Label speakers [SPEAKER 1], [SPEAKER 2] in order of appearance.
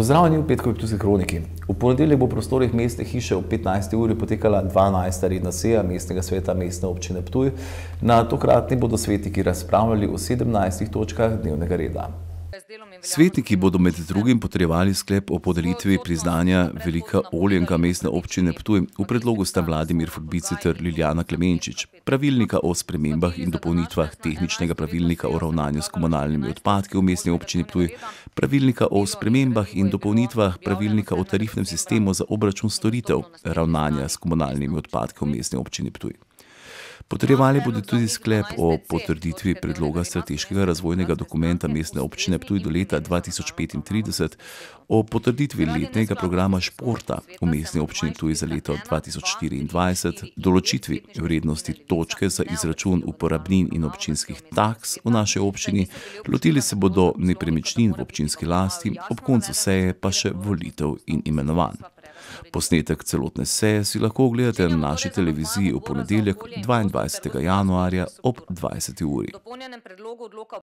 [SPEAKER 1] Pozdravljeni v petkovi Ptuski kroniki. V ponedeljek bo v prostorih mestne hiše v 15. uri potekala 12. redna seja mestnega sveta mestne občine Ptuj. Na tokratni bodo svetiki razpravljali o 17. točkah dnevnega reda. Svetniki bodo med drugim potrebovali sklep o podelitvi priznanja velika oljenka mestne občine Ptuj. V predlogu sta Vladimir Fogbice ter Liljana Klemenčič. Pravilnika o spremembah in dopolnitvah tehničnega pravilnika o ravnanju s komunalnimi odpadki v mestni občini Ptuj. Pravilnika o spremembah in dopolnitvah pravilnika o tarifnem sistemu za obračun storitev ravnanja s komunalnimi odpadki v mestni občini Ptuj. Potrebovali bodo tudi sklep o potrditvi predloga strateškega razvojnega dokumenta mestne občine Ptuj do leta 2035, o potrditvi letnega programa športa v mestni občini Ptuj za leto 2024, določitvi vrednosti točke za izračun uporabnin in občinskih taks v naši občini, lotili se bodo nepremičnin v občinski lasti, ob koncu seje pa še volitev in imenovanj. Posnetek celotne seje si lahko ogledate na naši televiziji v ponedeljek 22. januarja ob 20. uri.